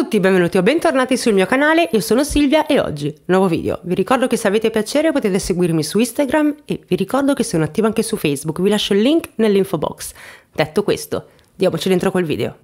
a tutti, benvenuti o bentornati sul mio canale, io sono Silvia e oggi nuovo video. Vi ricordo che se avete piacere potete seguirmi su Instagram e vi ricordo che sono attiva anche su Facebook, vi lascio il link nell'info box. Detto questo, diamoci dentro col video.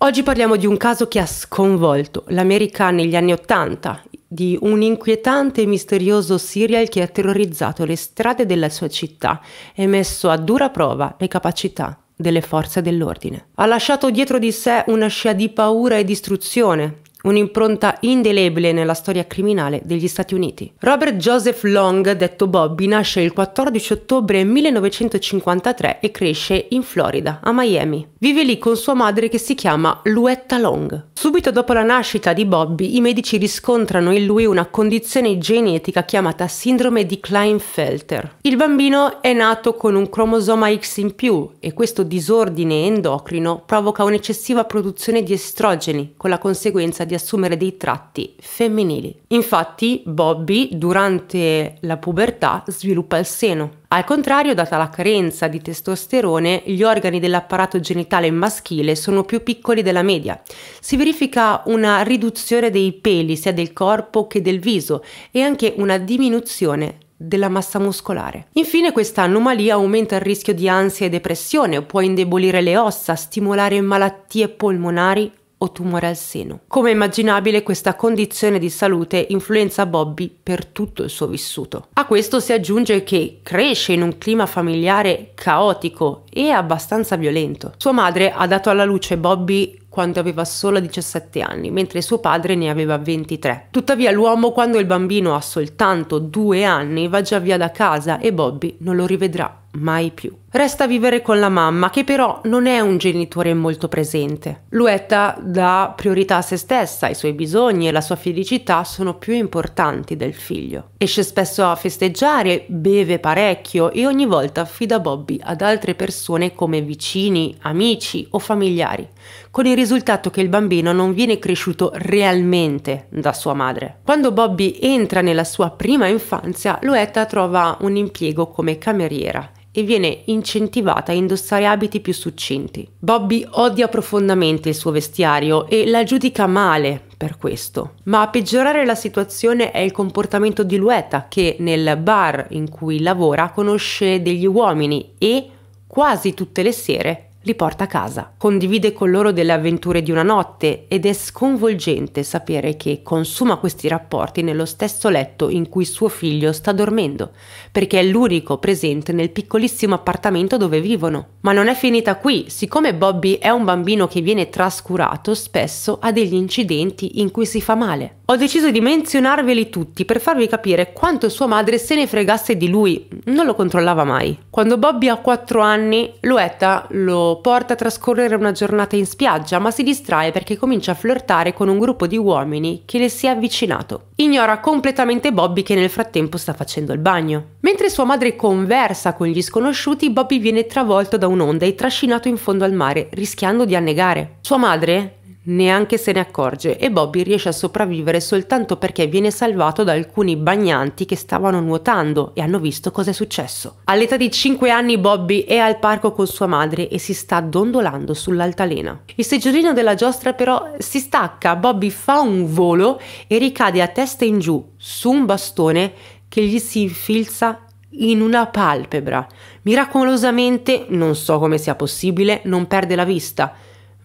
Oggi parliamo di un caso che ha sconvolto l'America negli anni Ottanta, di un inquietante e misterioso serial che ha terrorizzato le strade della sua città e messo a dura prova le capacità delle forze dell'ordine. Ha lasciato dietro di sé una scia di paura e distruzione, un'impronta indelebile nella storia criminale degli Stati Uniti. Robert Joseph Long, detto Bobby, nasce il 14 ottobre 1953 e cresce in Florida, a Miami. Vive lì con sua madre che si chiama Luetta Long. Subito dopo la nascita di Bobby, i medici riscontrano in lui una condizione genetica chiamata sindrome di Kleinfelter. Il bambino è nato con un cromosoma X in più e questo disordine endocrino provoca un'eccessiva produzione di estrogeni, con la conseguenza di assumere dei tratti femminili. Infatti Bobby durante la pubertà sviluppa il seno. Al contrario, data la carenza di testosterone, gli organi dell'apparato genitale maschile sono più piccoli della media. Si verifica una riduzione dei peli sia del corpo che del viso e anche una diminuzione della massa muscolare. Infine questa anomalia aumenta il rischio di ansia e depressione, può indebolire le ossa, stimolare malattie polmonari o tumore al seno. Come immaginabile questa condizione di salute influenza Bobby per tutto il suo vissuto. A questo si aggiunge che cresce in un clima familiare caotico e abbastanza violento. Sua madre ha dato alla luce Bobby quando aveva solo 17 anni, mentre suo padre ne aveva 23. Tuttavia l'uomo quando il bambino ha soltanto due anni va già via da casa e Bobby non lo rivedrà mai più. Resta a vivere con la mamma, che però non è un genitore molto presente. Luetta dà priorità a se stessa, i suoi bisogni e la sua felicità sono più importanti del figlio. Esce spesso a festeggiare, beve parecchio e ogni volta affida Bobby ad altre persone come vicini, amici o familiari, con il risultato che il bambino non viene cresciuto realmente da sua madre. Quando Bobby entra nella sua prima infanzia, Luetta trova un impiego come cameriera e viene incentivata a indossare abiti più succinti. Bobby odia profondamente il suo vestiario e la giudica male per questo. Ma a peggiorare la situazione è il comportamento di Luetta che nel bar in cui lavora conosce degli uomini e quasi tutte le sere li porta a casa. Condivide con loro delle avventure di una notte ed è sconvolgente sapere che consuma questi rapporti nello stesso letto in cui suo figlio sta dormendo, perché è l'unico presente nel piccolissimo appartamento dove vivono. Ma non è finita qui, siccome Bobby è un bambino che viene trascurato, spesso ha degli incidenti in cui si fa male. Ho deciso di menzionarveli tutti per farvi capire quanto sua madre se ne fregasse di lui, non lo controllava mai. Quando Bobby ha 4 anni, Luetta lo porta a trascorrere una giornata in spiaggia, ma si distrae perché comincia a flirtare con un gruppo di uomini che le si è avvicinato. Ignora completamente Bobby che nel frattempo sta facendo il bagno. Mentre sua madre conversa con gli sconosciuti, Bobby viene travolto da un'onda e trascinato in fondo al mare, rischiando di annegare. Sua madre Neanche se ne accorge e Bobby riesce a sopravvivere soltanto perché viene salvato da alcuni bagnanti che stavano nuotando e hanno visto cosa è successo. All'età di 5 anni Bobby è al parco con sua madre e si sta dondolando sull'altalena. Il seggiolino della giostra però si stacca, Bobby fa un volo e ricade a testa in giù su un bastone che gli si infilza in una palpebra. Miracolosamente, non so come sia possibile, non perde la vista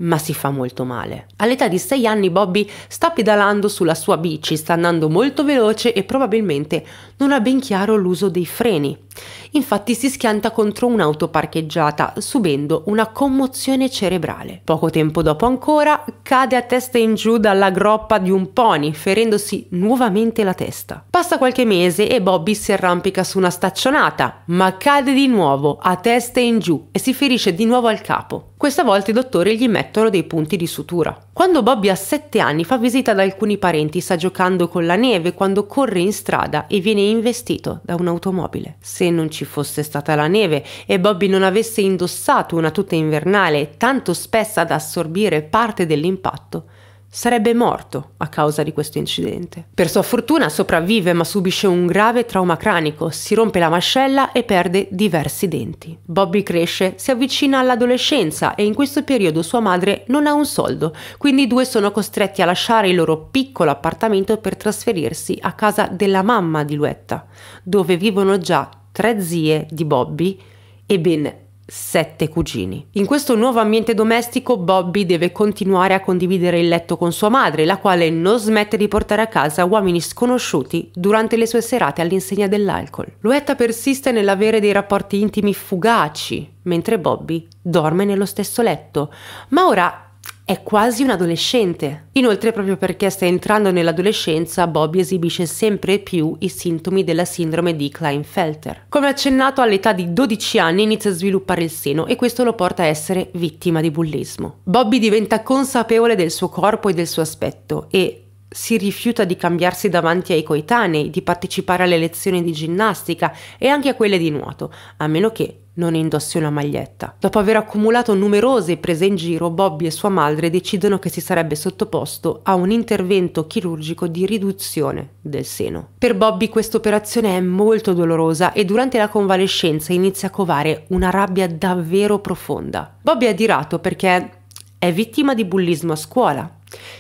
ma si fa molto male. All'età di 6 anni Bobby sta pedalando sulla sua bici, sta andando molto veloce e probabilmente non ha ben chiaro l'uso dei freni. Infatti si schianta contro un'auto parcheggiata, subendo una commozione cerebrale. Poco tempo dopo ancora, cade a testa in giù dalla groppa di un pony, ferendosi nuovamente la testa. Passa qualche mese e Bobby si arrampica su una staccionata, ma cade di nuovo a testa in giù e si ferisce di nuovo al capo. Questa volta i dottori gli mettono dei punti di sutura. Quando Bobby ha 7 anni fa visita ad alcuni parenti, sta giocando con la neve quando corre in strada e viene investito da un'automobile. Se non ci ci fosse stata la neve e Bobby non avesse indossato una tuta invernale tanto spessa da assorbire parte dell'impatto, sarebbe morto a causa di questo incidente. Per sua fortuna sopravvive ma subisce un grave trauma cranico, si rompe la mascella e perde diversi denti. Bobby cresce, si avvicina all'adolescenza e in questo periodo sua madre non ha un soldo, quindi i due sono costretti a lasciare il loro piccolo appartamento per trasferirsi a casa della mamma di Luetta, dove vivono già tre zie di Bobby e ben sette cugini. In questo nuovo ambiente domestico Bobby deve continuare a condividere il letto con sua madre, la quale non smette di portare a casa uomini sconosciuti durante le sue serate all'insegna dell'alcol. Luetta persiste nell'avere dei rapporti intimi fugaci, mentre Bobby dorme nello stesso letto, ma ora è quasi un adolescente. Inoltre, proprio perché sta entrando nell'adolescenza, Bobby esibisce sempre più i sintomi della sindrome di Kleinfelter. Come accennato, all'età di 12 anni inizia a sviluppare il seno e questo lo porta a essere vittima di bullismo. Bobby diventa consapevole del suo corpo e del suo aspetto e si rifiuta di cambiarsi davanti ai coetanei, di partecipare alle lezioni di ginnastica e anche a quelle di nuoto, a meno che non indossi una maglietta. Dopo aver accumulato numerose prese in giro, Bobby e sua madre decidono che si sarebbe sottoposto a un intervento chirurgico di riduzione del seno. Per Bobby questa operazione è molto dolorosa e durante la convalescenza inizia a covare una rabbia davvero profonda. Bobby è adirato perché è vittima di bullismo a scuola,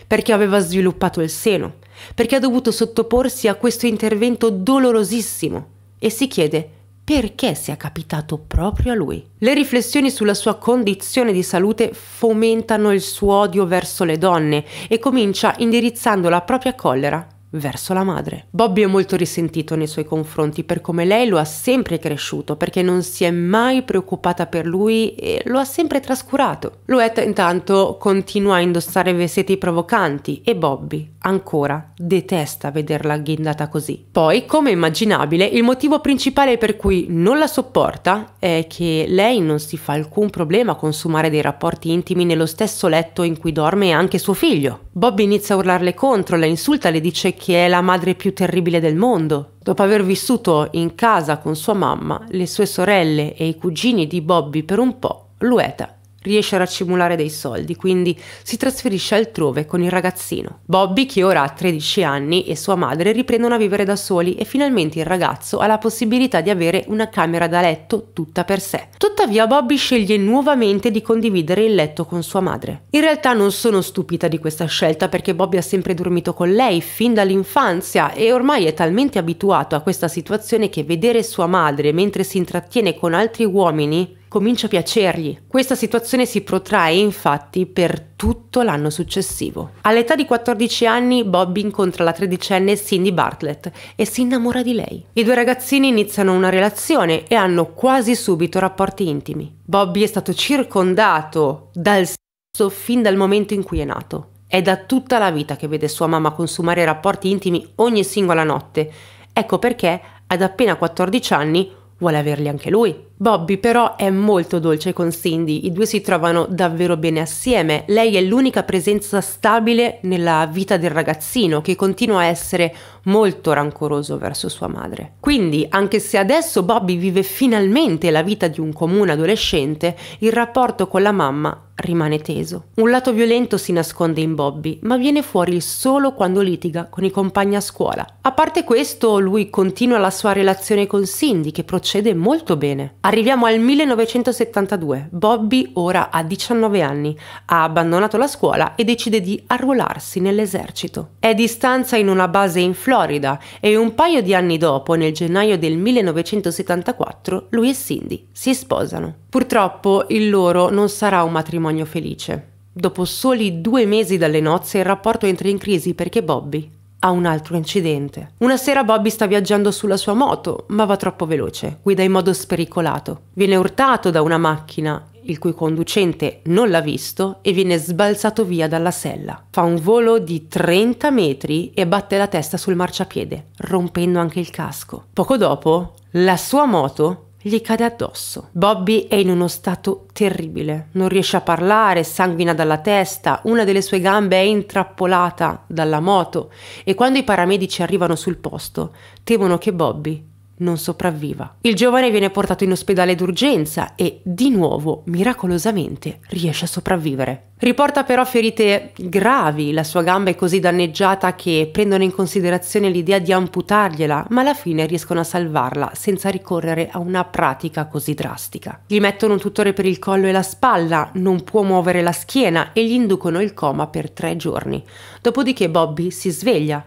perché aveva sviluppato il seno, perché ha dovuto sottoporsi a questo intervento dolorosissimo e si chiede perché sia capitato proprio a lui. Le riflessioni sulla sua condizione di salute fomentano il suo odio verso le donne e comincia indirizzando la propria collera verso la madre. Bobby è molto risentito nei suoi confronti per come lei lo ha sempre cresciuto, perché non si è mai preoccupata per lui e lo ha sempre trascurato. Luetta intanto continua a indossare vestiti provocanti e Bobby ancora detesta vederla ghindata così. Poi, come immaginabile, il motivo principale per cui non la sopporta è che lei non si fa alcun problema a consumare dei rapporti intimi nello stesso letto in cui dorme anche suo figlio. Bobby inizia a urlarle contro, la insulta, le dice che è la madre più terribile del mondo. Dopo aver vissuto in casa con sua mamma, le sue sorelle e i cugini di Bobby per un po', Lueta riesce a raccimolare dei soldi, quindi si trasferisce altrove con il ragazzino. Bobby, che ora ha 13 anni, e sua madre riprendono a vivere da soli e finalmente il ragazzo ha la possibilità di avere una camera da letto tutta per sé. Tuttavia Bobby sceglie nuovamente di condividere il letto con sua madre. In realtà non sono stupita di questa scelta perché Bobby ha sempre dormito con lei fin dall'infanzia e ormai è talmente abituato a questa situazione che vedere sua madre mentre si intrattiene con altri uomini comincia a piacergli. Questa situazione si protrae infatti per tutto l'anno successivo. All'età di 14 anni Bobby incontra la tredicenne Cindy Bartlett e si innamora di lei. I due ragazzini iniziano una relazione e hanno quasi subito rapporti intimi. Bobby è stato circondato dal sesso fin dal momento in cui è nato. È da tutta la vita che vede sua mamma consumare rapporti intimi ogni singola notte. Ecco perché, ad appena 14 anni, vuole averli anche lui. Bobby però è molto dolce con Cindy, i due si trovano davvero bene assieme, lei è l'unica presenza stabile nella vita del ragazzino che continua a essere molto rancoroso verso sua madre. Quindi, anche se adesso Bobby vive finalmente la vita di un comune adolescente, il rapporto con la mamma rimane teso. Un lato violento si nasconde in Bobby, ma viene fuori solo quando litiga con i compagni a scuola. A parte questo, lui continua la sua relazione con Cindy, che procede molto bene. Arriviamo al 1972. Bobby, ora ha 19 anni, ha abbandonato la scuola e decide di arruolarsi nell'esercito. È di stanza in una base in Florida e un paio di anni dopo, nel gennaio del 1974, lui e Cindy si sposano. Purtroppo il loro non sarà un matrimonio felice. Dopo soli due mesi dalle nozze il rapporto entra in crisi perché Bobby a un altro incidente. Una sera Bobby sta viaggiando sulla sua moto, ma va troppo veloce, guida in modo spericolato. Viene urtato da una macchina il cui conducente non l'ha visto e viene sbalzato via dalla sella. Fa un volo di 30 metri e batte la testa sul marciapiede, rompendo anche il casco. Poco dopo, la sua moto gli cade addosso. Bobby è in uno stato terribile, non riesce a parlare, sanguina dalla testa, una delle sue gambe è intrappolata dalla moto e quando i paramedici arrivano sul posto temono che Bobby non sopravviva. Il giovane viene portato in ospedale d'urgenza e, di nuovo, miracolosamente, riesce a sopravvivere. Riporta però ferite gravi, la sua gamba è così danneggiata che prendono in considerazione l'idea di amputargliela, ma alla fine riescono a salvarla senza ricorrere a una pratica così drastica. Gli mettono un tutore per il collo e la spalla, non può muovere la schiena e gli inducono il coma per tre giorni. Dopodiché Bobby si sveglia,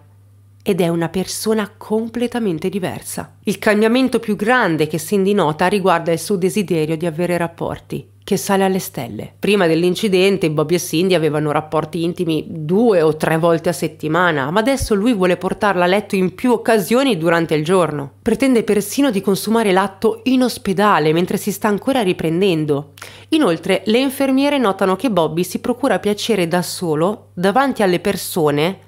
ed è una persona completamente diversa. Il cambiamento più grande che Cindy nota riguarda il suo desiderio di avere rapporti, che sale alle stelle. Prima dell'incidente Bobby e Cindy avevano rapporti intimi due o tre volte a settimana, ma adesso lui vuole portarla a letto in più occasioni durante il giorno. Pretende persino di consumare l'atto in ospedale mentre si sta ancora riprendendo. Inoltre le infermiere notano che Bobby si procura piacere da solo davanti alle persone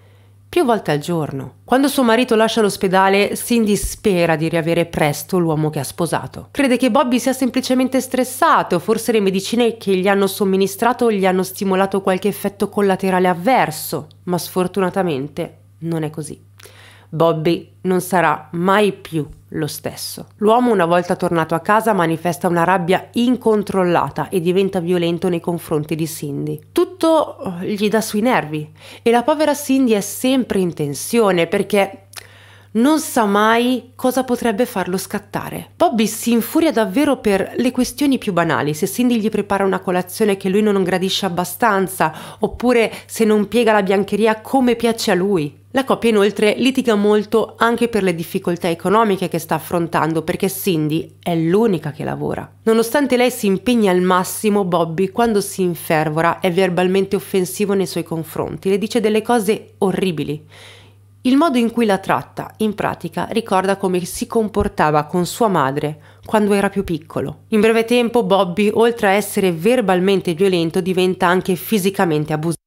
più volte al giorno. Quando suo marito lascia l'ospedale, Cindy spera di riavere presto l'uomo che ha sposato. Crede che Bobby sia semplicemente stressato, forse le medicine che gli hanno somministrato gli hanno stimolato qualche effetto collaterale avverso, ma sfortunatamente non è così. Bobby non sarà mai più lo stesso. L'uomo una volta tornato a casa manifesta una rabbia incontrollata e diventa violento nei confronti di Cindy. Tutto eh, gli dà sui nervi e la povera Cindy è sempre in tensione perché non sa mai cosa potrebbe farlo scattare. Bobby si infuria davvero per le questioni più banali, se Cindy gli prepara una colazione che lui non gradisce abbastanza, oppure se non piega la biancheria come piace a lui. La coppia inoltre litiga molto anche per le difficoltà economiche che sta affrontando perché Cindy è l'unica che lavora. Nonostante lei si impegni al massimo, Bobby quando si infervora è verbalmente offensivo nei suoi confronti, le dice delle cose orribili. Il modo in cui la tratta, in pratica, ricorda come si comportava con sua madre quando era più piccolo. In breve tempo Bobby, oltre a essere verbalmente violento, diventa anche fisicamente abusivo.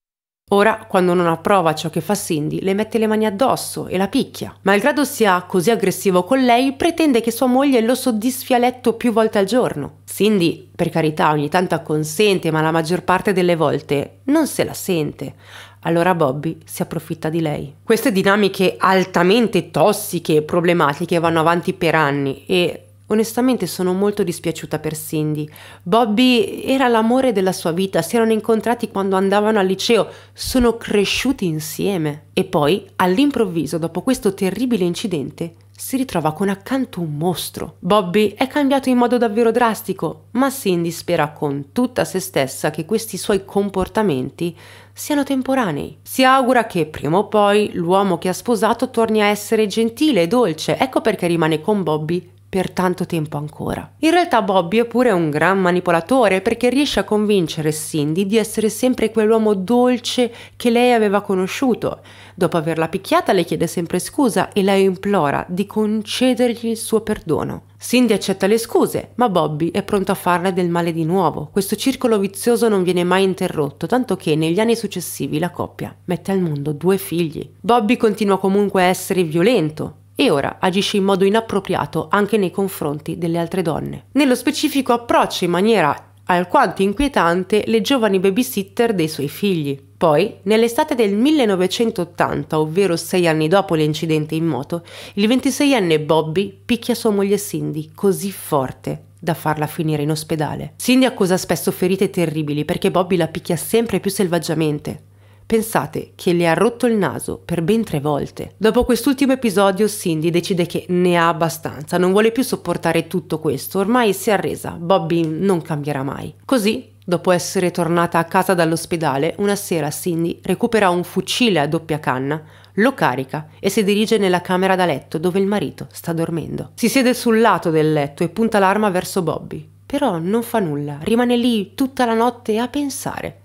Ora, quando non approva ciò che fa Cindy, le mette le mani addosso e la picchia. Malgrado sia così aggressivo con lei, pretende che sua moglie lo soddisfi a letto più volte al giorno. Cindy, per carità, ogni tanto acconsente, ma la maggior parte delle volte non se la sente. Allora Bobby si approfitta di lei. Queste dinamiche altamente tossiche e problematiche vanno avanti per anni e Onestamente sono molto dispiaciuta per Cindy. Bobby era l'amore della sua vita, si erano incontrati quando andavano al liceo, sono cresciuti insieme. E poi, all'improvviso, dopo questo terribile incidente, si ritrova con accanto un mostro. Bobby è cambiato in modo davvero drastico, ma Cindy spera con tutta se stessa che questi suoi comportamenti siano temporanei. Si augura che prima o poi l'uomo che ha sposato torni a essere gentile e dolce, ecco perché rimane con Bobby per tanto tempo ancora. In realtà Bobby è pure un gran manipolatore perché riesce a convincere Cindy di essere sempre quell'uomo dolce che lei aveva conosciuto. Dopo averla picchiata le chiede sempre scusa e la implora di concedergli il suo perdono. Cindy accetta le scuse, ma Bobby è pronto a farle del male di nuovo. Questo circolo vizioso non viene mai interrotto, tanto che negli anni successivi la coppia mette al mondo due figli. Bobby continua comunque a essere violento, e ora agisce in modo inappropriato anche nei confronti delle altre donne. Nello specifico approccia in maniera alquanto inquietante le giovani babysitter dei suoi figli. Poi, nell'estate del 1980, ovvero sei anni dopo l'incidente in moto, il 26enne Bobby picchia sua moglie Cindy così forte da farla finire in ospedale. Cindy accusa spesso ferite terribili perché Bobby la picchia sempre più selvaggiamente. Pensate che le ha rotto il naso per ben tre volte. Dopo quest'ultimo episodio Cindy decide che ne ha abbastanza, non vuole più sopportare tutto questo, ormai si è arresa, Bobby non cambierà mai. Così Dopo essere tornata a casa dall'ospedale, una sera Cindy recupera un fucile a doppia canna, lo carica e si dirige nella camera da letto dove il marito sta dormendo. Si siede sul lato del letto e punta l'arma verso Bobby. Però non fa nulla, rimane lì tutta la notte a pensare.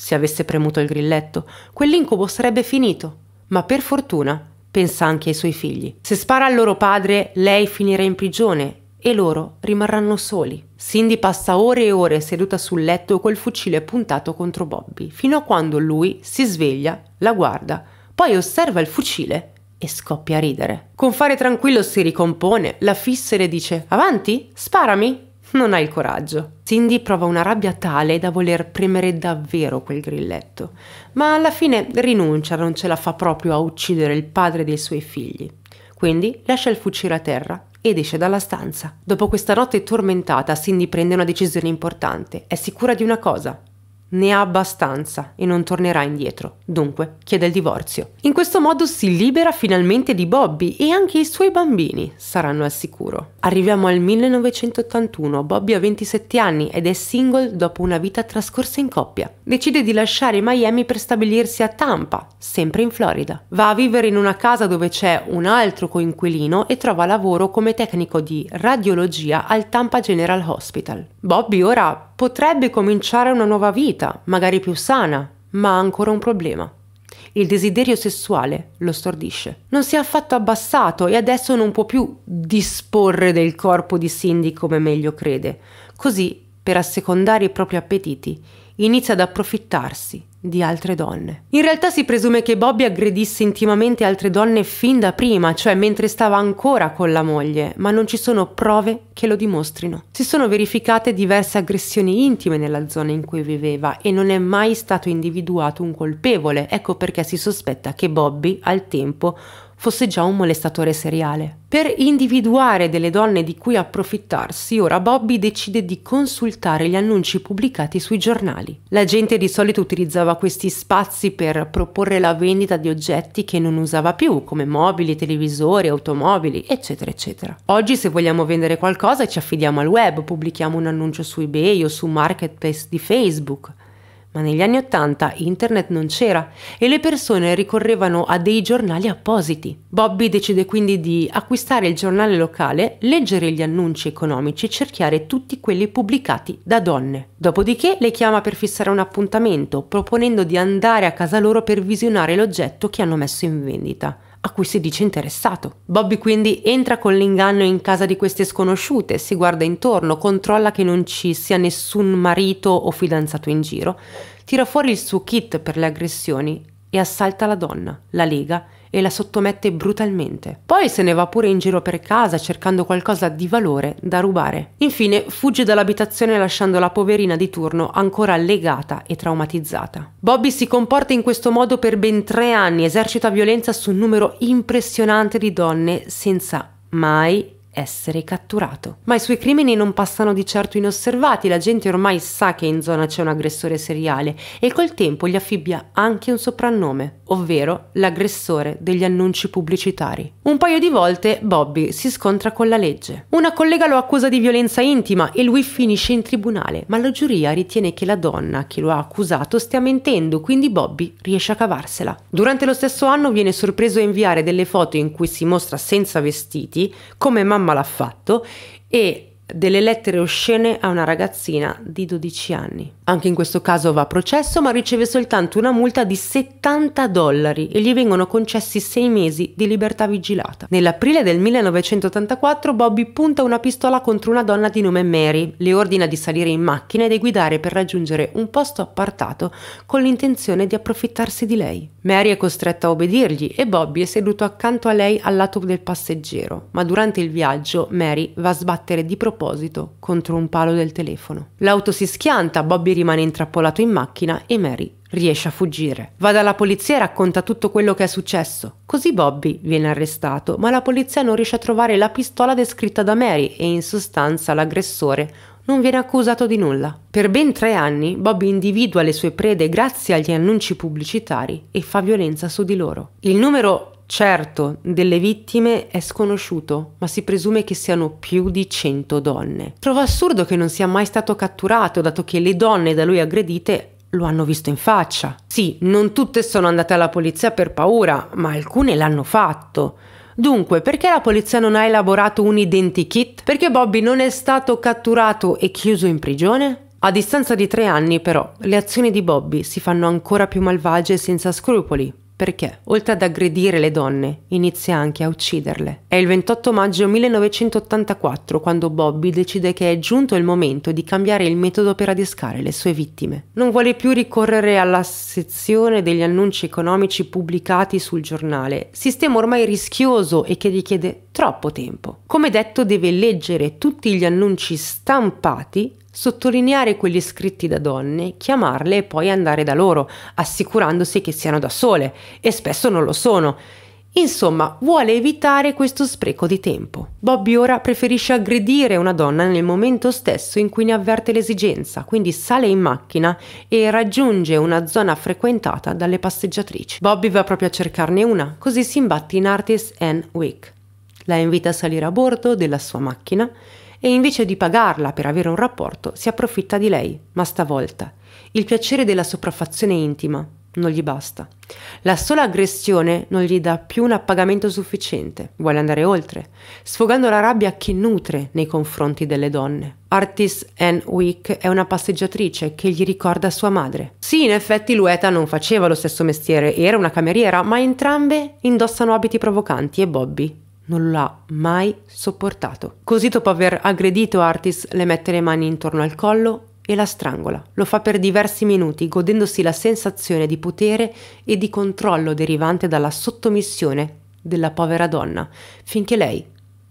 Se avesse premuto il grilletto, quell'incubo sarebbe finito. Ma per fortuna pensa anche ai suoi figli. Se spara al loro padre, lei finirà in prigione e loro rimarranno soli. Cindy passa ore e ore seduta sul letto col fucile puntato contro Bobby, fino a quando lui si sveglia, la guarda, poi osserva il fucile e scoppia a ridere. Con fare tranquillo si ricompone, la fissa e le dice: Avanti, sparami! non ha il coraggio. Cindy prova una rabbia tale da voler premere davvero quel grilletto, ma alla fine rinuncia, non ce la fa proprio a uccidere il padre dei suoi figli. Quindi lascia il fucile a terra ed esce dalla stanza. Dopo questa notte tormentata, Cindy prende una decisione importante. È sicura di una cosa, ne ha abbastanza e non tornerà indietro, dunque chiede il divorzio. In questo modo si libera finalmente di Bobby e anche i suoi bambini saranno al sicuro. Arriviamo al 1981, Bobby ha 27 anni ed è single dopo una vita trascorsa in coppia. Decide di lasciare Miami per stabilirsi a Tampa, sempre in Florida. Va a vivere in una casa dove c'è un altro coinquilino e trova lavoro come tecnico di radiologia al Tampa General Hospital. Bobby ora potrebbe cominciare una nuova vita, magari più sana, ma ha ancora un problema. Il desiderio sessuale lo stordisce. Non si è affatto abbassato e adesso non può più disporre del corpo di Cindy come meglio crede. Così, per assecondare i propri appetiti, inizia ad approfittarsi di altre donne. In realtà si presume che Bobby aggredisse intimamente altre donne fin da prima, cioè mentre stava ancora con la moglie, ma non ci sono prove che lo dimostrino. Si sono verificate diverse aggressioni intime nella zona in cui viveva e non è mai stato individuato un colpevole, ecco perché si sospetta che Bobby al tempo fosse già un molestatore seriale. Per individuare delle donne di cui approfittarsi, ora Bobby decide di consultare gli annunci pubblicati sui giornali. La gente di solito utilizzava questi spazi per proporre la vendita di oggetti che non usava più, come mobili, televisori, automobili, eccetera, eccetera. Oggi se vogliamo vendere qualcosa ci affidiamo al web, pubblichiamo un annuncio su eBay o su Marketplace di Facebook. Ma negli anni Ottanta internet non c'era e le persone ricorrevano a dei giornali appositi. Bobby decide quindi di acquistare il giornale locale, leggere gli annunci economici e cerchiare tutti quelli pubblicati da donne. Dopodiché le chiama per fissare un appuntamento, proponendo di andare a casa loro per visionare l'oggetto che hanno messo in vendita a cui si dice interessato. Bobby quindi entra con l'inganno in casa di queste sconosciute, si guarda intorno, controlla che non ci sia nessun marito o fidanzato in giro, tira fuori il suo kit per le aggressioni e assalta la donna, la lega e la sottomette brutalmente. Poi se ne va pure in giro per casa cercando qualcosa di valore da rubare. Infine fugge dall'abitazione lasciando la poverina di turno ancora legata e traumatizzata. Bobby si comporta in questo modo per ben tre anni, esercita violenza su un numero impressionante di donne senza mai essere catturato. Ma i suoi crimini non passano di certo inosservati, la gente ormai sa che in zona c'è un aggressore seriale e col tempo gli affibbia anche un soprannome, ovvero l'aggressore degli annunci pubblicitari. Un paio di volte Bobby si scontra con la legge. Una collega lo accusa di violenza intima e lui finisce in tribunale, ma la giuria ritiene che la donna che lo ha accusato stia mentendo, quindi Bobby riesce a cavarsela. Durante lo stesso anno viene sorpreso a inviare delle foto in cui si mostra senza vestiti, come mamma mamma l'ha fatto e delle lettere oscene a una ragazzina di 12 anni. Anche in questo caso va a processo ma riceve soltanto una multa di 70 dollari e gli vengono concessi 6 mesi di libertà vigilata. Nell'aprile del 1984 Bobby punta una pistola contro una donna di nome Mary, le ordina di salire in macchina e di guidare per raggiungere un posto appartato con l'intenzione di approfittarsi di lei. Mary è costretta a obbedirgli e Bobby è seduto accanto a lei al lato del passeggero, ma durante il viaggio Mary va a sbattere di proposito contro un palo del telefono. L'auto si schianta, Bobby rimane intrappolato in macchina e Mary riesce a fuggire. Va dalla polizia e racconta tutto quello che è successo. Così Bobby viene arrestato, ma la polizia non riesce a trovare la pistola descritta da Mary e in sostanza l'aggressore non viene accusato di nulla. Per ben tre anni Bobby individua le sue prede grazie agli annunci pubblicitari e fa violenza su di loro. Il numero certo delle vittime è sconosciuto, ma si presume che siano più di 100 donne. Trovo assurdo che non sia mai stato catturato, dato che le donne da lui aggredite lo hanno visto in faccia. Sì, non tutte sono andate alla polizia per paura, ma alcune l'hanno fatto. Dunque, perché la polizia non ha elaborato un identikit? Perché Bobby non è stato catturato e chiuso in prigione? A distanza di tre anni, però, le azioni di Bobby si fanno ancora più malvagie e senza scrupoli perché, oltre ad aggredire le donne, inizia anche a ucciderle. È il 28 maggio 1984 quando Bobby decide che è giunto il momento di cambiare il metodo per adescare le sue vittime. Non vuole più ricorrere alla sezione degli annunci economici pubblicati sul giornale, sistema ormai rischioso e che richiede troppo tempo. Come detto, deve leggere tutti gli annunci stampati sottolineare quelli scritti da donne, chiamarle e poi andare da loro, assicurandosi che siano da sole, e spesso non lo sono. Insomma, vuole evitare questo spreco di tempo. Bobby ora preferisce aggredire una donna nel momento stesso in cui ne avverte l'esigenza, quindi sale in macchina e raggiunge una zona frequentata dalle passeggiatrici. Bobby va proprio a cercarne una, così si imbatte in Artis Ann Wick. La invita a salire a bordo della sua macchina e invece di pagarla per avere un rapporto si approfitta di lei, ma stavolta. Il piacere della sopraffazione intima non gli basta. La sola aggressione non gli dà più un appagamento sufficiente, vuole andare oltre, sfogando la rabbia che nutre nei confronti delle donne. Artis Ann Wick è una passeggiatrice che gli ricorda sua madre. Sì, in effetti Lueta non faceva lo stesso mestiere, era una cameriera, ma entrambe indossano abiti provocanti e Bobby non l'ha mai sopportato. Così dopo aver aggredito Artis le mette le mani intorno al collo e la strangola. Lo fa per diversi minuti, godendosi la sensazione di potere e di controllo derivante dalla sottomissione della povera donna, finché lei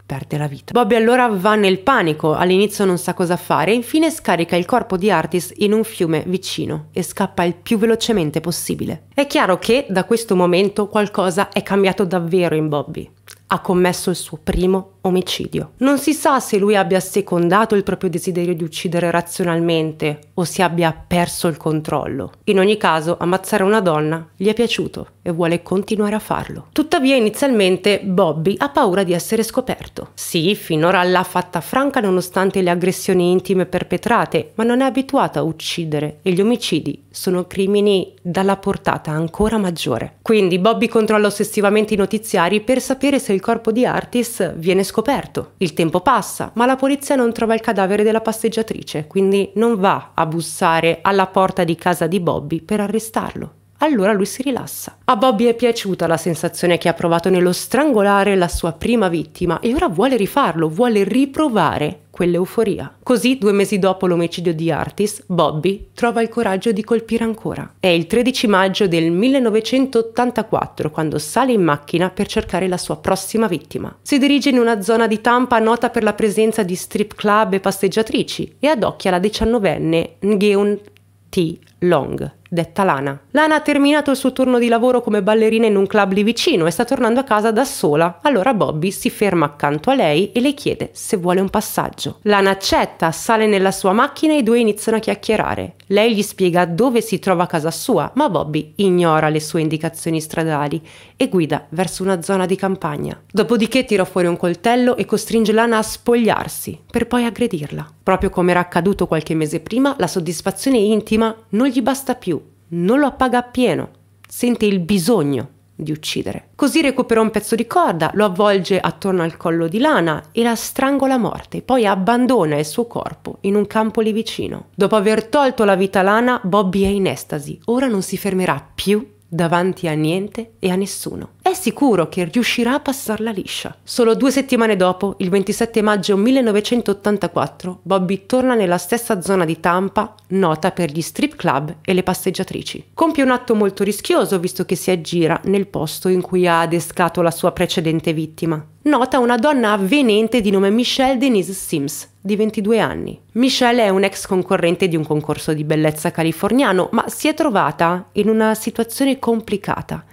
perde la vita. Bobby allora va nel panico, all'inizio non sa cosa fare e infine scarica il corpo di Artis in un fiume vicino e scappa il più velocemente possibile. È chiaro che da questo momento qualcosa è cambiato davvero in Bobby ha commesso il suo primo omicidio. Non si sa se lui abbia secondato il proprio desiderio di uccidere razionalmente o se abbia perso il controllo. In ogni caso, ammazzare una donna gli è piaciuto e vuole continuare a farlo. Tuttavia, inizialmente Bobby ha paura di essere scoperto. Sì, finora l'ha fatta franca nonostante le aggressioni intime perpetrate, ma non è abituato a uccidere e gli omicidi sono crimini dalla portata ancora maggiore. Quindi Bobby controlla ossessivamente i notiziari per sapere se il corpo di Artis viene scoperto. Il tempo passa, ma la polizia non trova il cadavere della passeggiatrice, quindi non va a bussare alla porta di casa di Bobby per arrestarlo allora lui si rilassa. A Bobby è piaciuta la sensazione che ha provato nello strangolare la sua prima vittima e ora vuole rifarlo, vuole riprovare quell'euforia. Così, due mesi dopo l'omicidio di Artis, Bobby trova il coraggio di colpire ancora. È il 13 maggio del 1984 quando sale in macchina per cercare la sua prossima vittima. Si dirige in una zona di Tampa nota per la presenza di strip club e passeggiatrici e adocchia la diciannovenne Ngeun T. Long, detta Lana. Lana ha terminato il suo turno di lavoro come ballerina in un club lì vicino e sta tornando a casa da sola. Allora Bobby si ferma accanto a lei e le chiede se vuole un passaggio. Lana accetta, sale nella sua macchina e i due iniziano a chiacchierare. Lei gli spiega dove si trova casa sua, ma Bobby ignora le sue indicazioni stradali e guida verso una zona di campagna. Dopodiché tira fuori un coltello e costringe Lana a spogliarsi per poi aggredirla. Proprio come era accaduto qualche mese prima, la soddisfazione intima non gli basta più non lo appaga appieno, sente il bisogno di uccidere. Così recupera un pezzo di corda, lo avvolge attorno al collo di Lana e la strangola a morte, poi abbandona il suo corpo in un campo lì vicino. Dopo aver tolto la vita a Lana, Bobby è in estasi, ora non si fermerà più davanti a niente e a nessuno. È sicuro che riuscirà a passarla liscia. Solo due settimane dopo, il 27 maggio 1984, Bobby torna nella stessa zona di Tampa, nota per gli strip club e le passeggiatrici. Compie un atto molto rischioso visto che si aggira nel posto in cui ha adescato la sua precedente vittima nota una donna avvenente di nome Michelle Denise Sims, di 22 anni. Michelle è un'ex concorrente di un concorso di bellezza californiano, ma si è trovata in una situazione complicata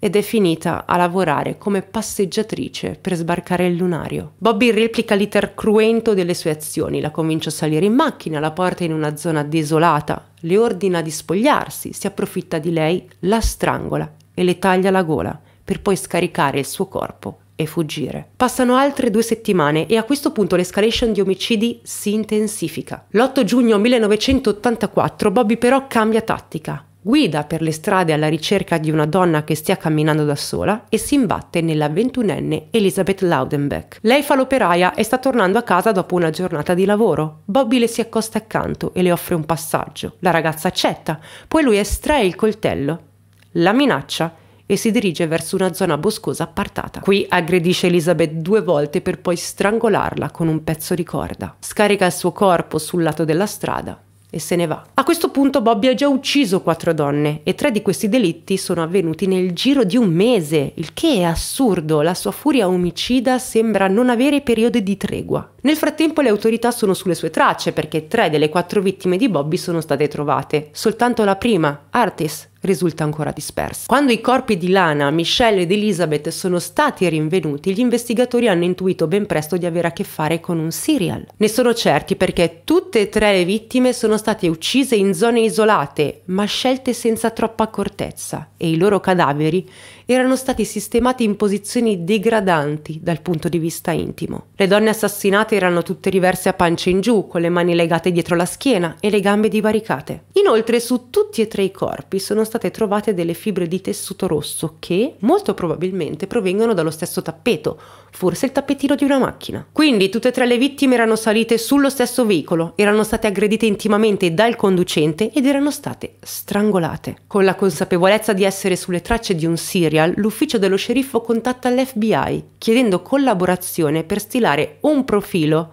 ed è finita a lavorare come passeggiatrice per sbarcare il lunario. Bobby replica l'iter cruento delle sue azioni, la convince a salire in macchina, la porta in una zona desolata, le ordina di spogliarsi, si approfitta di lei, la strangola e le taglia la gola per poi scaricare il suo corpo e fuggire. Passano altre due settimane e a questo punto l'escalation di omicidi si intensifica. L'8 giugno 1984 Bobby però cambia tattica. Guida per le strade alla ricerca di una donna che stia camminando da sola e si imbatte nella ventunenne Elizabeth Laudenbeck. Lei fa l'operaia e sta tornando a casa dopo una giornata di lavoro. Bobby le si accosta accanto e le offre un passaggio. La ragazza accetta, poi lui estrae il coltello, la minaccia e si dirige verso una zona boscosa appartata. Qui aggredisce Elizabeth due volte per poi strangolarla con un pezzo di corda. Scarica il suo corpo sul lato della strada e se ne va. A questo punto Bobby ha già ucciso quattro donne e tre di questi delitti sono avvenuti nel giro di un mese, il che è assurdo, la sua furia omicida sembra non avere periodi di tregua. Nel frattempo le autorità sono sulle sue tracce perché tre delle quattro vittime di Bobby sono state trovate, soltanto la prima, Artis, risulta ancora dispersa. Quando i corpi di Lana, Michelle ed Elizabeth sono stati rinvenuti, gli investigatori hanno intuito ben presto di avere a che fare con un serial. Ne sono certi perché tutte e tre le vittime sono state uccise in zone isolate, ma scelte senza troppa accortezza, e i loro cadaveri erano stati sistemati in posizioni degradanti dal punto di vista intimo. Le donne assassinate erano tutte riverse a pancia in giù, con le mani legate dietro la schiena e le gambe divaricate. Inoltre su tutti e tre i corpi sono state trovate delle fibre di tessuto rosso che molto probabilmente provengono dallo stesso tappeto, forse il tappetino di una macchina. Quindi tutte e tre le vittime erano salite sullo stesso veicolo, erano state aggredite intimamente dal conducente ed erano state strangolate. Con la consapevolezza di essere sulle tracce di un serial, l'ufficio dello sceriffo contatta l'FBI chiedendo collaborazione per stilare un profilo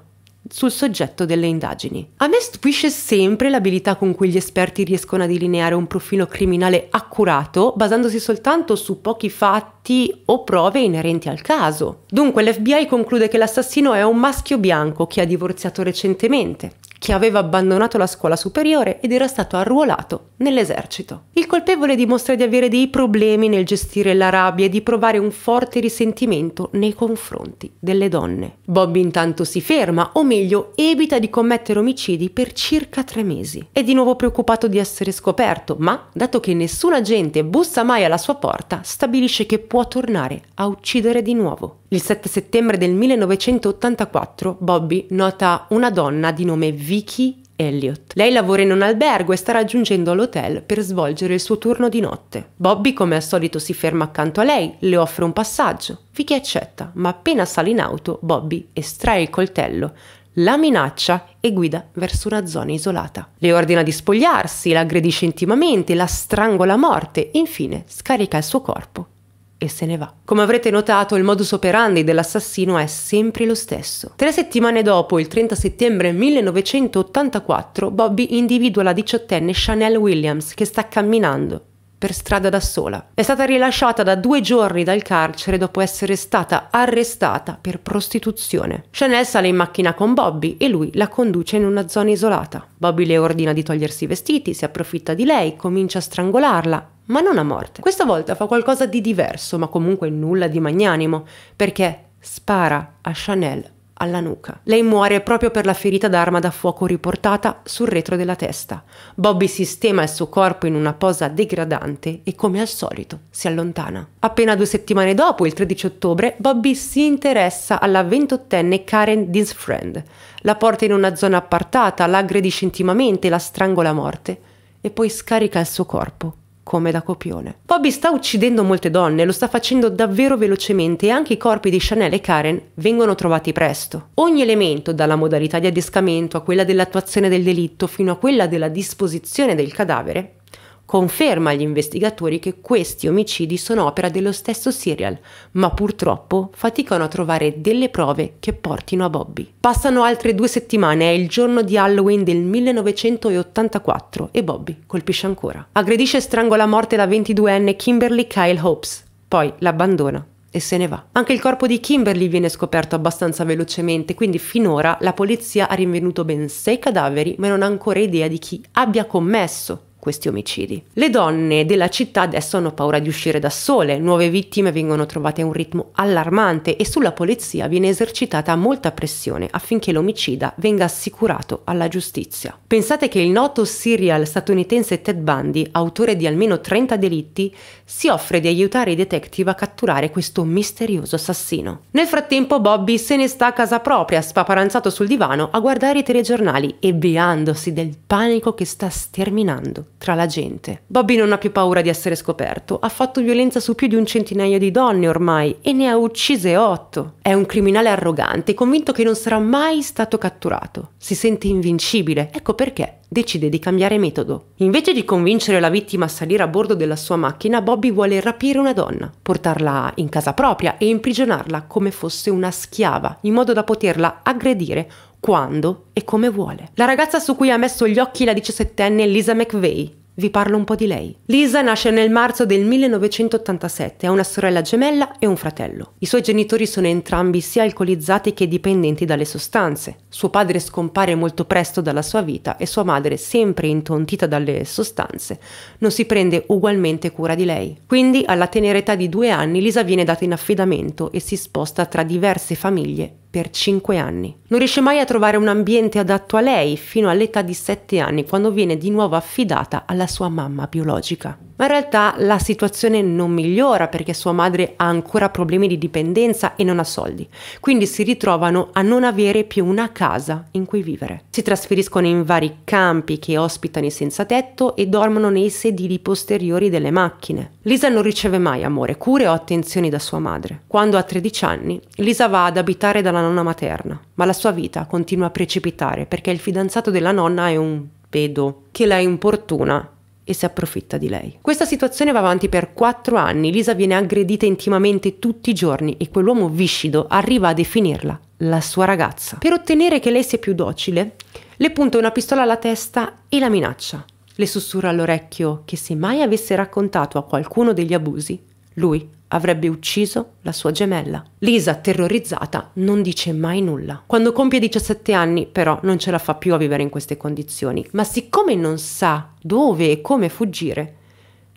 sul soggetto delle indagini. A me stupisce sempre l'abilità con cui gli esperti riescono a delineare un profilo criminale accurato basandosi soltanto su pochi fatti o prove inerenti al caso. Dunque l'FBI conclude che l'assassino è un maschio bianco che ha divorziato recentemente, che aveva abbandonato la scuola superiore ed era stato arruolato nell'esercito. Il colpevole dimostra di avere dei problemi nel gestire la rabbia e di provare un forte risentimento nei confronti delle donne. Bob intanto si ferma, o meglio evita di commettere omicidi per circa tre mesi. È di nuovo preoccupato di essere scoperto, ma dato che nessun agente bussa mai alla sua porta, stabilisce che può tornare a uccidere di nuovo. Il 7 settembre del 1984 Bobby nota una donna di nome Vicky Elliot. Lei lavora in un albergo e sta raggiungendo l'hotel per svolgere il suo turno di notte. Bobby, come al solito, si ferma accanto a lei, le offre un passaggio. Vicky accetta, ma appena sale in auto, Bobby estrae il coltello, la minaccia e guida verso una zona isolata. Le ordina di spogliarsi, la aggredisce intimamente, la strangola a morte, e infine scarica il suo corpo e se ne va. Come avrete notato, il modus operandi dell'assassino è sempre lo stesso. Tre settimane dopo, il 30 settembre 1984, Bobby individua la diciottenne Chanel Williams che sta camminando per strada da sola. È stata rilasciata da due giorni dal carcere dopo essere stata arrestata per prostituzione. Chanel sale in macchina con Bobby e lui la conduce in una zona isolata. Bobby le ordina di togliersi i vestiti, si approfitta di lei, comincia a strangolarla ma non a morte. Questa volta fa qualcosa di diverso, ma comunque nulla di magnanimo, perché spara a Chanel alla nuca. Lei muore proprio per la ferita d'arma da fuoco riportata sul retro della testa. Bobby sistema il suo corpo in una posa degradante e come al solito si allontana. Appena due settimane dopo, il 13 ottobre, Bobby si interessa alla 28enne Karen Disfriend. La porta in una zona appartata, la aggredisce intimamente, la strangola a morte e poi scarica il suo corpo come da copione. Bobby sta uccidendo molte donne, lo sta facendo davvero velocemente e anche i corpi di Chanel e Karen vengono trovati presto. Ogni elemento, dalla modalità di adescamento a quella dell'attuazione del delitto fino a quella della disposizione del cadavere, conferma agli investigatori che questi omicidi sono opera dello stesso serial, ma purtroppo faticano a trovare delle prove che portino a Bobby. Passano altre due settimane, è il giorno di Halloween del 1984 e Bobby colpisce ancora. Aggredisce e strangola a morte la 22enne Kimberly Kyle Hopes, poi l'abbandona e se ne va. Anche il corpo di Kimberly viene scoperto abbastanza velocemente, quindi finora la polizia ha rinvenuto ben sei cadaveri, ma non ha ancora idea di chi abbia commesso questi omicidi. Le donne della città adesso hanno paura di uscire da sole, nuove vittime vengono trovate a un ritmo allarmante e sulla polizia viene esercitata molta pressione affinché l'omicida venga assicurato alla giustizia. Pensate che il noto serial statunitense Ted Bundy, autore di almeno 30 delitti, si offre di aiutare i detective a catturare questo misterioso assassino. Nel frattempo Bobby se ne sta a casa propria, spaparanzato sul divano a guardare i telegiornali e beandosi del panico che sta sterminando tra la gente. Bobby non ha più paura di essere scoperto, ha fatto violenza su più di un centinaio di donne ormai e ne ha uccise otto. È un criminale arrogante, convinto che non sarà mai stato catturato. Si sente invincibile, ecco perché decide di cambiare metodo. Invece di convincere la vittima a salire a bordo della sua macchina, Bobby vuole rapire una donna, portarla in casa propria e imprigionarla come fosse una schiava, in modo da poterla aggredire quando e come vuole. La ragazza su cui ha messo gli occhi la 17enne Lisa McVeigh. Vi parlo un po' di lei. Lisa nasce nel marzo del 1987, ha una sorella gemella e un fratello. I suoi genitori sono entrambi sia alcolizzati che dipendenti dalle sostanze. Suo padre scompare molto presto dalla sua vita e sua madre, sempre intontita dalle sostanze, non si prende ugualmente cura di lei. Quindi, alla tenera età di due anni, Lisa viene data in affidamento e si sposta tra diverse famiglie per 5 anni. Non riesce mai a trovare un ambiente adatto a lei fino all'età di 7 anni, quando viene di nuovo affidata alla sua mamma biologica. Ma in realtà la situazione non migliora perché sua madre ha ancora problemi di dipendenza e non ha soldi, quindi si ritrovano a non avere più una casa in cui vivere. Si trasferiscono in vari campi che ospitano i senza tetto e dormono nei sedili posteriori delle macchine. Lisa non riceve mai amore, cure o attenzioni da sua madre. Quando ha 13 anni, Lisa va ad abitare dalla nonna materna, ma la sua vita continua a precipitare perché il fidanzato della nonna è un pedo che la importuna e si approfitta di lei. Questa situazione va avanti per quattro anni, Lisa viene aggredita intimamente tutti i giorni e quell'uomo viscido arriva a definirla la sua ragazza. Per ottenere che lei sia più docile, le punta una pistola alla testa e la minaccia. Le sussurra all'orecchio che se mai avesse raccontato a qualcuno degli abusi, lui avrebbe ucciso la sua gemella. Lisa, terrorizzata, non dice mai nulla. Quando compie 17 anni, però, non ce la fa più a vivere in queste condizioni, ma siccome non sa dove e come fuggire,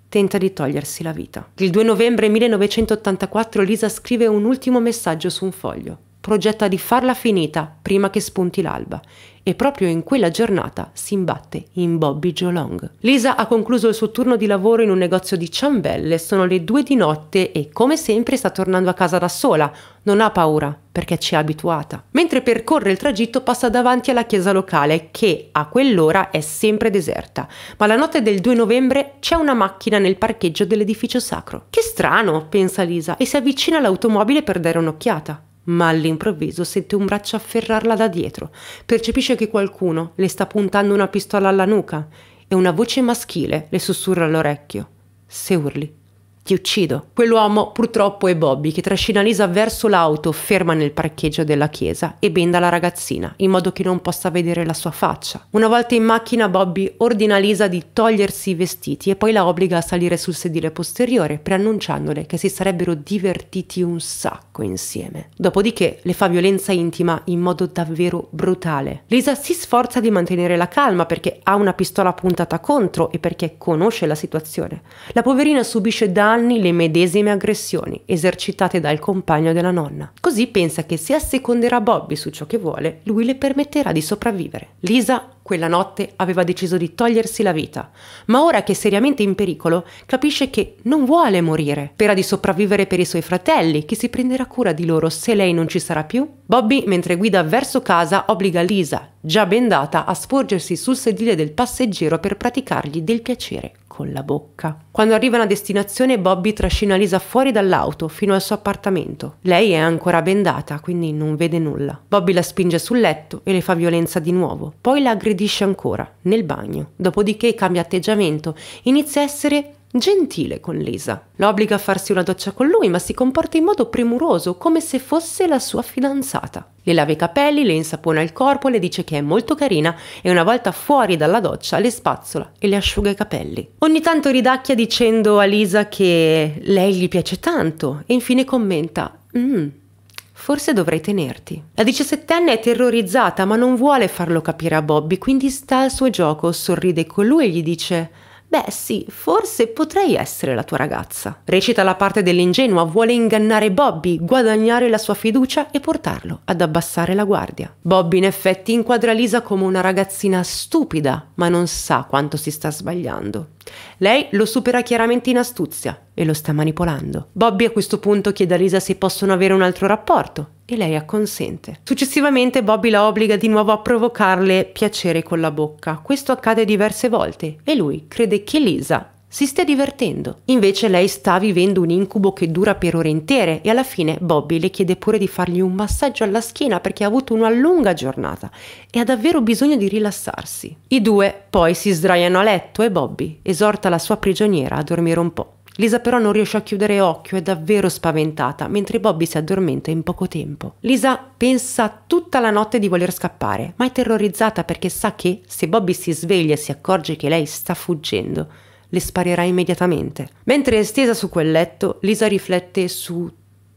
tenta di togliersi la vita. Il 2 novembre 1984 Lisa scrive un ultimo messaggio su un foglio. Progetta di farla finita prima che spunti l'alba e proprio in quella giornata si imbatte in Bobby Joe Long. Lisa ha concluso il suo turno di lavoro in un negozio di ciambelle, sono le due di notte e come sempre sta tornando a casa da sola, non ha paura perché ci è abituata. Mentre percorre il tragitto passa davanti alla chiesa locale che a quell'ora è sempre deserta, ma la notte del 2 novembre c'è una macchina nel parcheggio dell'edificio sacro. Che strano, pensa Lisa e si avvicina all'automobile per dare un'occhiata ma all'improvviso sente un braccio afferrarla da dietro, percepisce che qualcuno le sta puntando una pistola alla nuca e una voce maschile le sussurra all'orecchio. Se urli, ti uccido. Quell'uomo purtroppo è Bobby che trascina Lisa verso l'auto ferma nel parcheggio della chiesa e benda la ragazzina in modo che non possa vedere la sua faccia. Una volta in macchina Bobby ordina a Lisa di togliersi i vestiti e poi la obbliga a salire sul sedile posteriore preannunciandole che si sarebbero divertiti un sacco insieme. Dopodiché le fa violenza intima in modo davvero brutale. Lisa si sforza di mantenere la calma perché ha una pistola puntata contro e perché conosce la situazione. La poverina subisce danni anni le medesime aggressioni esercitate dal compagno della nonna. Così pensa che se asseconderà Bobby su ciò che vuole, lui le permetterà di sopravvivere. Lisa quella notte aveva deciso di togliersi la vita, ma ora che è seriamente in pericolo capisce che non vuole morire. Spera di sopravvivere per i suoi fratelli, che si prenderà cura di loro se lei non ci sarà più. Bobby, mentre guida verso casa, obbliga Lisa, già bendata, a sporgersi sul sedile del passeggero per praticargli del piacere con la bocca. Quando arrivano a destinazione, Bobby trascina Lisa fuori dall'auto fino al suo appartamento. Lei è ancora bendata, quindi non vede nulla. Bobby la spinge sul letto e le fa violenza di nuovo. Poi la aggredisce regredisce ancora, nel bagno, dopodiché cambia atteggiamento, inizia a essere gentile con Lisa. La obbliga a farsi una doccia con lui, ma si comporta in modo premuroso, come se fosse la sua fidanzata. Le lava i capelli, le insapona il corpo, le dice che è molto carina e una volta fuori dalla doccia le spazzola e le asciuga i capelli. Ogni tanto ridacchia dicendo a Lisa che lei gli piace tanto e infine commenta: Mmm, Forse dovrei tenerti. La diciassettenne è terrorizzata ma non vuole farlo capire a Bobby, quindi sta al suo gioco, sorride con lui e gli dice Beh sì, forse potrei essere la tua ragazza. Recita la parte dell'ingenua, vuole ingannare Bobby, guadagnare la sua fiducia e portarlo ad abbassare la guardia. Bobby in effetti inquadra Lisa come una ragazzina stupida, ma non sa quanto si sta sbagliando. Lei lo supera chiaramente in astuzia e lo sta manipolando. Bobby a questo punto chiede a Lisa se possono avere un altro rapporto e lei acconsente. Successivamente Bobby la obbliga di nuovo a provocarle piacere con la bocca. Questo accade diverse volte e lui crede che Lisa si stia divertendo. Invece lei sta vivendo un incubo che dura per ore intere e alla fine Bobby le chiede pure di fargli un massaggio alla schiena perché ha avuto una lunga giornata e ha davvero bisogno di rilassarsi. I due poi si sdraiano a letto e Bobby esorta la sua prigioniera a dormire un po'. Lisa però non riesce a chiudere occhio, è davvero spaventata, mentre Bobby si addormenta in poco tempo. Lisa pensa tutta la notte di voler scappare, ma è terrorizzata perché sa che se Bobby si sveglia e si accorge che lei sta fuggendo, le sparerà immediatamente. Mentre è stesa su quel letto, Lisa riflette su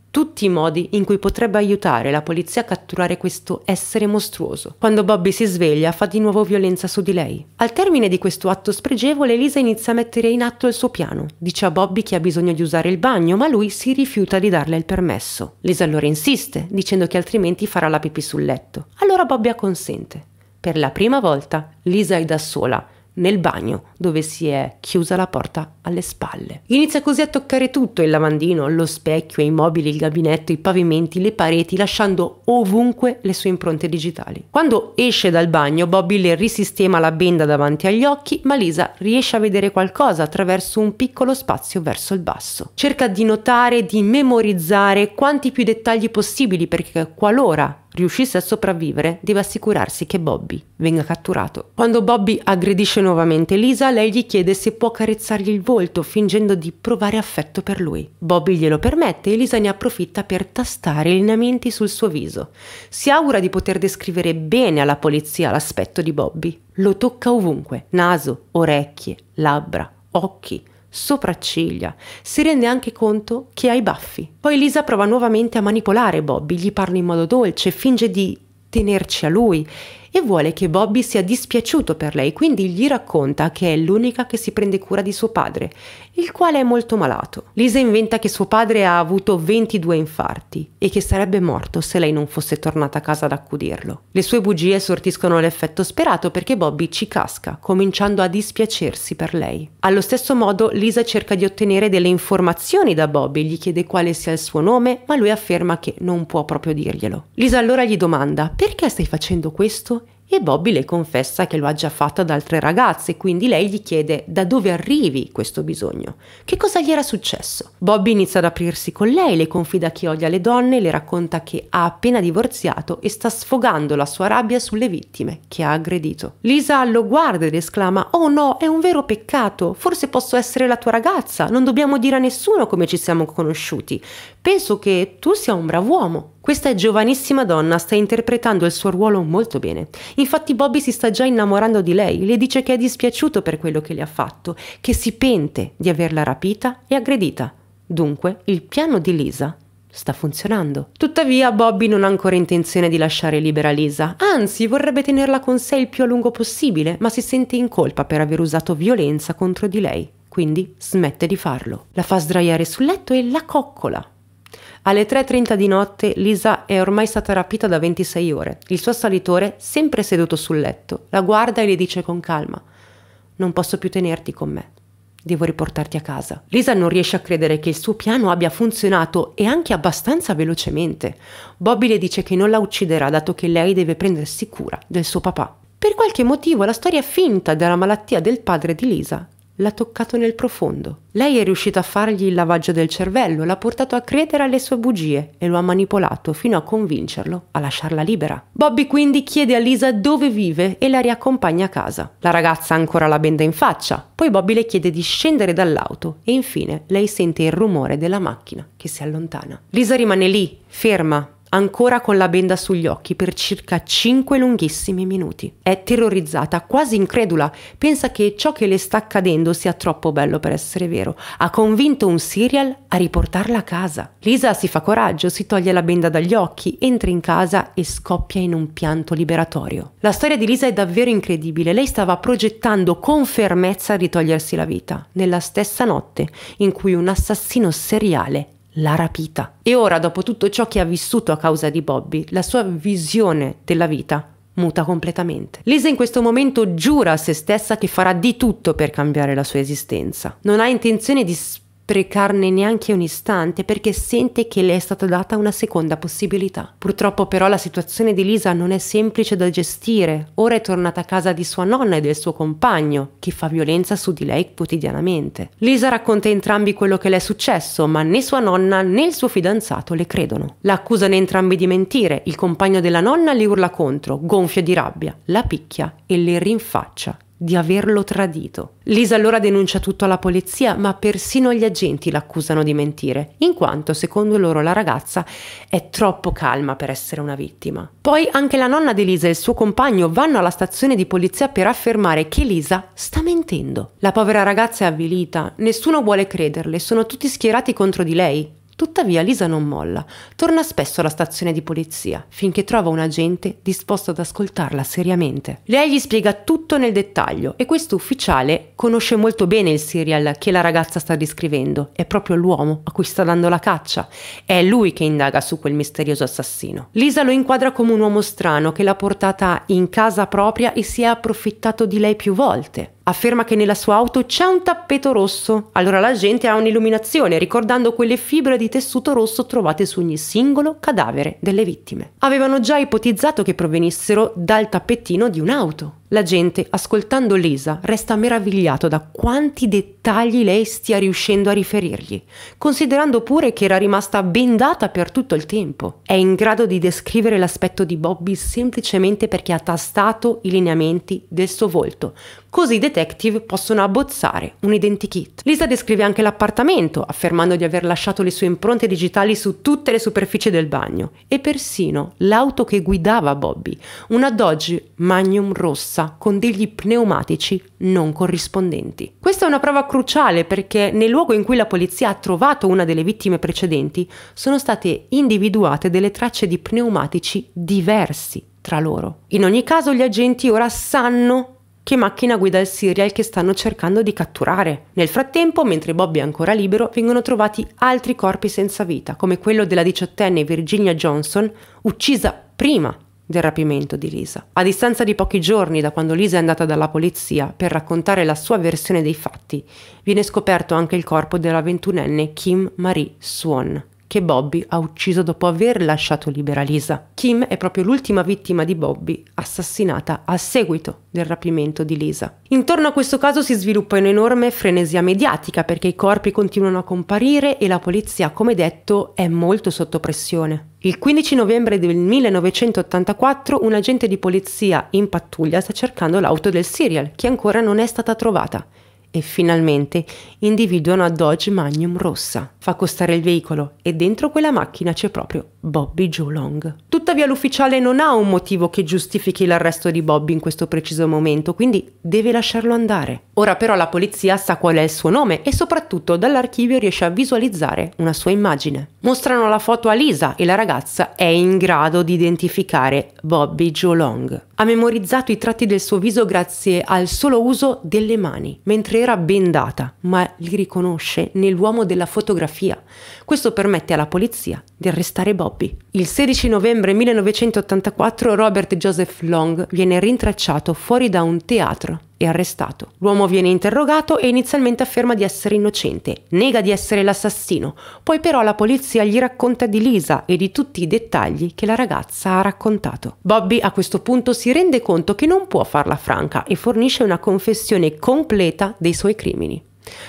tutti i modi in cui potrebbe aiutare la polizia a catturare questo essere mostruoso. Quando Bobby si sveglia fa di nuovo violenza su di lei. Al termine di questo atto spregevole Lisa inizia a mettere in atto il suo piano. Dice a Bobby che ha bisogno di usare il bagno ma lui si rifiuta di darle il permesso. Lisa allora insiste dicendo che altrimenti farà la pipì sul letto. Allora Bobby acconsente. Per la prima volta Lisa è da sola nel bagno dove si è chiusa la porta alle spalle. Inizia così a toccare tutto, il lavandino, lo specchio, i mobili, il gabinetto, i pavimenti, le pareti, lasciando ovunque le sue impronte digitali. Quando esce dal bagno, Bobby le risistema la benda davanti agli occhi, ma Lisa riesce a vedere qualcosa attraverso un piccolo spazio verso il basso. Cerca di notare, di memorizzare quanti più dettagli possibili perché qualora riuscisse a sopravvivere, deve assicurarsi che Bobby venga catturato. Quando Bobby aggredisce nuovamente Lisa, lei gli chiede se può carezzargli il volto volto fingendo di provare affetto per lui. Bobby glielo permette e Lisa ne approfitta per tastare i lineamenti sul suo viso. Si augura di poter descrivere bene alla polizia l'aspetto di Bobby. Lo tocca ovunque, naso, orecchie, labbra, occhi, sopracciglia. Si rende anche conto che ha i baffi. Poi Lisa prova nuovamente a manipolare Bobby, gli parla in modo dolce, finge di tenerci a lui e vuole che Bobby sia dispiaciuto per lei, quindi gli racconta che è l'unica che si prende cura di suo padre, il quale è molto malato. Lisa inventa che suo padre ha avuto 22 infarti e che sarebbe morto se lei non fosse tornata a casa ad accudirlo. Le sue bugie sortiscono l'effetto sperato perché Bobby ci casca, cominciando a dispiacersi per lei. Allo stesso modo Lisa cerca di ottenere delle informazioni da Bobby, gli chiede quale sia il suo nome, ma lui afferma che non può proprio dirglielo. Lisa allora gli domanda perché stai facendo questo e Bobby le confessa che lo ha già fatto ad altre ragazze, quindi lei gli chiede da dove arrivi questo bisogno, che cosa gli era successo. Bobby inizia ad aprirsi con lei, le confida che odia le donne, le racconta che ha appena divorziato e sta sfogando la sua rabbia sulle vittime che ha aggredito. Lisa lo guarda ed esclama Oh no, è un vero peccato, forse posso essere la tua ragazza, non dobbiamo dire a nessuno come ci siamo conosciuti. Penso che tu sia un bravo uomo. Questa giovanissima donna sta interpretando il suo ruolo molto bene. Infatti Bobby si sta già innamorando di lei, le dice che è dispiaciuto per quello che le ha fatto, che si pente di averla rapita e aggredita. Dunque, il piano di Lisa sta funzionando. Tuttavia Bobby non ha ancora intenzione di lasciare libera Lisa, anzi vorrebbe tenerla con sé il più a lungo possibile, ma si sente in colpa per aver usato violenza contro di lei quindi smette di farlo. La fa sdraiare sul letto e la coccola, alle 3.30 di notte Lisa è ormai stata rapita da 26 ore. Il suo assalitore, sempre seduto sul letto, la guarda e le dice con calma Non posso più tenerti con me. Devo riportarti a casa. Lisa non riesce a credere che il suo piano abbia funzionato e anche abbastanza velocemente. Bobby le dice che non la ucciderà dato che lei deve prendersi cura del suo papà. Per qualche motivo la storia finta della malattia del padre di Lisa l'ha toccato nel profondo. Lei è riuscita a fargli il lavaggio del cervello, l'ha portato a credere alle sue bugie e lo ha manipolato fino a convincerlo a lasciarla libera. Bobby quindi chiede a Lisa dove vive e la riaccompagna a casa. La ragazza ha ancora la benda in faccia, poi Bobby le chiede di scendere dall'auto e infine lei sente il rumore della macchina che si allontana. Lisa rimane lì, ferma, ancora con la benda sugli occhi per circa 5 lunghissimi minuti. È terrorizzata, quasi incredula, pensa che ciò che le sta accadendo sia troppo bello per essere vero. Ha convinto un serial a riportarla a casa. Lisa si fa coraggio, si toglie la benda dagli occhi, entra in casa e scoppia in un pianto liberatorio. La storia di Lisa è davvero incredibile. Lei stava progettando con fermezza di togliersi la vita, nella stessa notte in cui un assassino seriale la rapita. E ora, dopo tutto ciò che ha vissuto a causa di Bobby, la sua visione della vita muta completamente. Lisa in questo momento giura a se stessa che farà di tutto per cambiare la sua esistenza. Non ha intenzione di sprecarne neanche un istante perché sente che le è stata data una seconda possibilità. Purtroppo però la situazione di Lisa non è semplice da gestire. Ora è tornata a casa di sua nonna e del suo compagno, che fa violenza su di lei quotidianamente. Lisa racconta entrambi quello che le è successo, ma né sua nonna né il suo fidanzato le credono. La accusano entrambi di mentire, il compagno della nonna le urla contro, gonfia di rabbia, la picchia e le rinfaccia di averlo tradito. Lisa allora denuncia tutto alla polizia, ma persino gli agenti l'accusano di mentire, in quanto secondo loro la ragazza è troppo calma per essere una vittima. Poi anche la nonna di Lisa e il suo compagno vanno alla stazione di polizia per affermare che Lisa sta mentendo. La povera ragazza è avvilita, nessuno vuole crederle, sono tutti schierati contro di lei. Tuttavia Lisa non molla, torna spesso alla stazione di polizia, finché trova un agente disposto ad ascoltarla seriamente. Lei gli spiega tutto nel dettaglio e questo ufficiale conosce molto bene il serial che la ragazza sta descrivendo, è proprio l'uomo a cui sta dando la caccia, è lui che indaga su quel misterioso assassino. Lisa lo inquadra come un uomo strano che l'ha portata in casa propria e si è approfittato di lei più volte afferma che nella sua auto c'è un tappeto rosso, allora la gente ha un'illuminazione ricordando quelle fibre di tessuto rosso trovate su ogni singolo cadavere delle vittime. Avevano già ipotizzato che provenissero dal tappettino di un'auto. La gente, ascoltando Lisa, resta meravigliato da quanti dettagli lei stia riuscendo a riferirgli, considerando pure che era rimasta bendata per tutto il tempo. È in grado di descrivere l'aspetto di Bobby semplicemente perché ha tastato i lineamenti del suo volto, così i detective possono abbozzare un identikit. Lisa descrive anche l'appartamento, affermando di aver lasciato le sue impronte digitali su tutte le superfici del bagno, e persino l'auto che guidava Bobby, una Dodge Magnum rossa corsa con degli pneumatici non corrispondenti. Questa è una prova cruciale perché nel luogo in cui la polizia ha trovato una delle vittime precedenti sono state individuate delle tracce di pneumatici diversi tra loro. In ogni caso gli agenti ora sanno che macchina guida il serial che stanno cercando di catturare. Nel frattempo, mentre Bobby è ancora libero, vengono trovati altri corpi senza vita, come quello della diciottenne Virginia Johnson, uccisa prima del rapimento di Lisa. A distanza di pochi giorni da quando Lisa è andata dalla polizia per raccontare la sua versione dei fatti, viene scoperto anche il corpo della ventunenne Kim Marie Swan, che Bobby ha ucciso dopo aver lasciato libera Lisa. Kim è proprio l'ultima vittima di Bobby assassinata a seguito del rapimento di Lisa. Intorno a questo caso si sviluppa un'enorme frenesia mediatica perché i corpi continuano a comparire e la polizia, come detto, è molto sotto pressione. Il 15 novembre del 1984 un agente di polizia in pattuglia sta cercando l'auto del serial, che ancora non è stata trovata e finalmente individuano a Dodge Magnum rossa. Fa costare il veicolo e dentro quella macchina c'è proprio Bobby Joe Long. Tuttavia l'ufficiale non ha un motivo che giustifichi l'arresto di Bobby in questo preciso momento, quindi deve lasciarlo andare. Ora però la polizia sa qual è il suo nome e soprattutto dall'archivio riesce a visualizzare una sua immagine. Mostrano la foto a Lisa e la ragazza è in grado di identificare Bobby Joe Long ha memorizzato i tratti del suo viso grazie al solo uso delle mani, mentre era bendata, ma li riconosce nell'uomo della fotografia. Questo permette alla polizia di arrestare Bobby. Il 16 novembre 1984 Robert Joseph Long viene rintracciato fuori da un teatro è arrestato. L'uomo viene interrogato e inizialmente afferma di essere innocente, nega di essere l'assassino, poi però la polizia gli racconta di Lisa e di tutti i dettagli che la ragazza ha raccontato. Bobby a questo punto si rende conto che non può farla franca e fornisce una confessione completa dei suoi crimini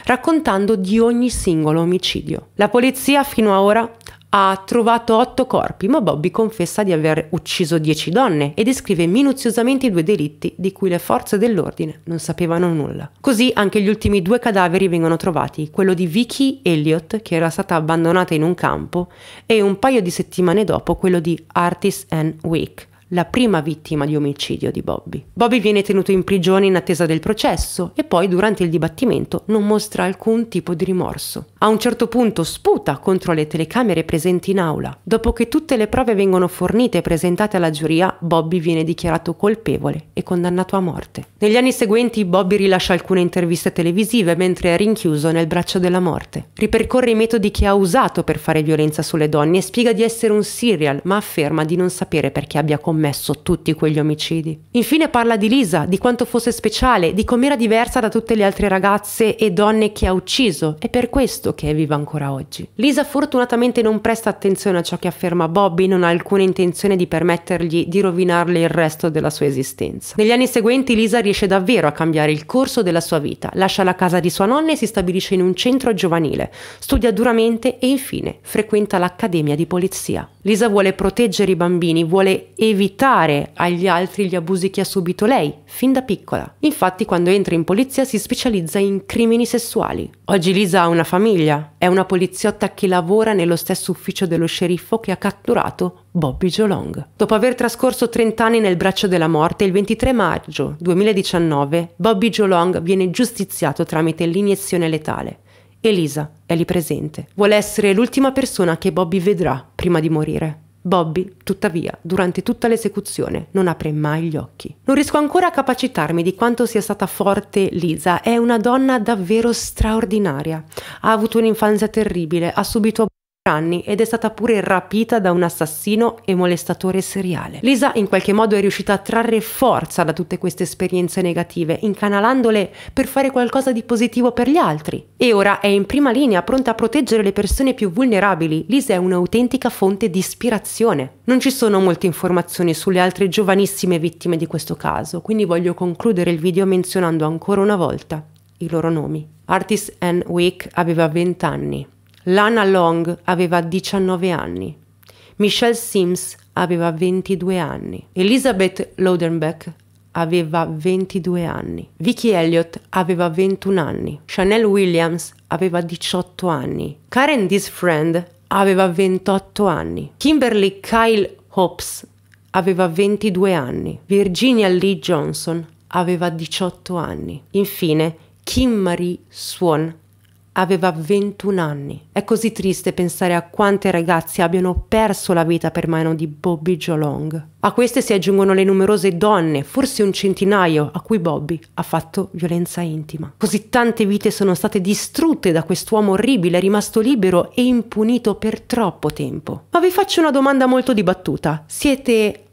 raccontando di ogni singolo omicidio. La polizia fino ad ora ha trovato otto corpi, ma Bobby confessa di aver ucciso dieci donne e descrive minuziosamente i due delitti di cui le forze dell'ordine non sapevano nulla. Così anche gli ultimi due cadaveri vengono trovati, quello di Vicky Elliott, che era stata abbandonata in un campo, e un paio di settimane dopo quello di Artis Ann Wake, la prima vittima di omicidio di Bobby. Bobby viene tenuto in prigione in attesa del processo e poi durante il dibattimento non mostra alcun tipo di rimorso. A un certo punto sputa contro le telecamere presenti in aula. Dopo che tutte le prove vengono fornite e presentate alla giuria, Bobby viene dichiarato colpevole e condannato a morte. Negli anni seguenti Bobby rilascia alcune interviste televisive mentre è rinchiuso nel braccio della morte. Ripercorre i metodi che ha usato per fare violenza sulle donne e spiega di essere un serial, ma afferma di non sapere perché abbia commesso commesso tutti quegli omicidi. Infine parla di Lisa, di quanto fosse speciale, di com'era diversa da tutte le altre ragazze e donne che ha ucciso, è per questo che è viva ancora oggi. Lisa fortunatamente non presta attenzione a ciò che afferma Bobby, non ha alcuna intenzione di permettergli di rovinarle il resto della sua esistenza. Negli anni seguenti Lisa riesce davvero a cambiare il corso della sua vita, lascia la casa di sua nonna e si stabilisce in un centro giovanile, studia duramente e infine frequenta l'Accademia di Polizia. Lisa vuole proteggere i bambini, vuole evitare evitare agli altri gli abusi che ha subito lei, fin da piccola. Infatti quando entra in polizia si specializza in crimini sessuali. Oggi Lisa ha una famiglia, è una poliziotta che lavora nello stesso ufficio dello sceriffo che ha catturato Bobby Jolong. Dopo aver trascorso 30 anni nel braccio della morte, il 23 maggio 2019 Bobby Jolong viene giustiziato tramite l'iniezione letale. Elisa è lì presente. Vuole essere l'ultima persona che Bobby vedrà prima di morire. Bobby, tuttavia, durante tutta l'esecuzione non apre mai gli occhi. Non riesco ancora a capacitarmi di quanto sia stata forte Lisa, è una donna davvero straordinaria. Ha avuto un'infanzia terribile, ha subito anni ed è stata pure rapita da un assassino e molestatore seriale. Lisa in qualche modo è riuscita a trarre forza da tutte queste esperienze negative, incanalandole per fare qualcosa di positivo per gli altri. E ora è in prima linea, pronta a proteggere le persone più vulnerabili. Lisa è un'autentica fonte di ispirazione. Non ci sono molte informazioni sulle altre giovanissime vittime di questo caso, quindi voglio concludere il video menzionando ancora una volta i loro nomi. Artis Ann Wake aveva 20 anni, Lana Long aveva 19 anni, Michelle Sims aveva 22 anni, Elizabeth Lodenbeck aveva 22 anni, Vicky Elliott aveva 21 anni, Chanel Williams aveva 18 anni, Karen Disfriend aveva 28 anni, Kimberly Kyle Hobbs aveva 22 anni, Virginia Lee Johnson aveva 18 anni, infine Kim Marie Swan aveva aveva 21 anni. È così triste pensare a quante ragazze abbiano perso la vita per mano di Bobby Jolong. A queste si aggiungono le numerose donne, forse un centinaio, a cui Bobby ha fatto violenza intima. Così tante vite sono state distrutte da quest'uomo orribile, rimasto libero e impunito per troppo tempo. Ma vi faccio una domanda molto dibattuta. Siete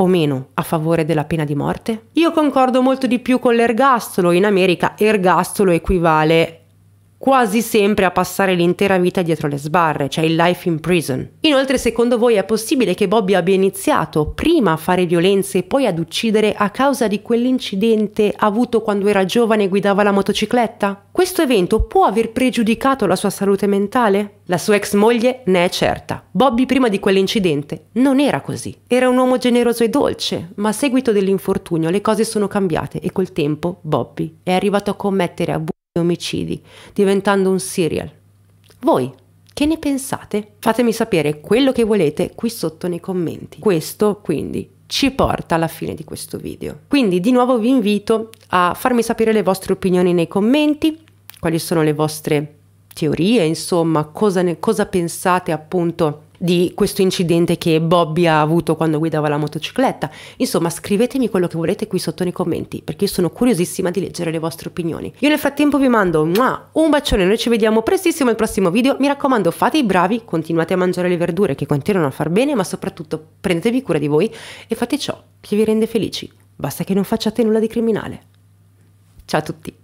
o meno a favore della pena di morte? Io concordo molto di più con l'ergastolo, in America ergastolo equivale quasi sempre a passare l'intera vita dietro le sbarre, cioè il life in prison. Inoltre, secondo voi è possibile che Bobby abbia iniziato prima a fare violenze e poi ad uccidere a causa di quell'incidente avuto quando era giovane e guidava la motocicletta? Questo evento può aver pregiudicato la sua salute mentale? La sua ex moglie ne è certa. Bobby prima di quell'incidente non era così. Era un uomo generoso e dolce, ma a seguito dell'infortunio le cose sono cambiate e col tempo Bobby è arrivato a commettere abusi omicidi, diventando un serial. Voi che ne pensate? Fatemi sapere quello che volete qui sotto nei commenti. Questo quindi ci porta alla fine di questo video. Quindi di nuovo vi invito a farmi sapere le vostre opinioni nei commenti, quali sono le vostre teorie, insomma, cosa, ne, cosa pensate appunto di questo incidente che Bobby ha avuto quando guidava la motocicletta. Insomma, scrivetemi quello che volete qui sotto nei commenti, perché io sono curiosissima di leggere le vostre opinioni. Io nel frattempo vi mando un bacione, noi ci vediamo prestissimo al prossimo video. Mi raccomando, fate i bravi, continuate a mangiare le verdure che continuano a far bene, ma soprattutto prendetevi cura di voi e fate ciò che vi rende felici. Basta che non facciate nulla di criminale. Ciao a tutti!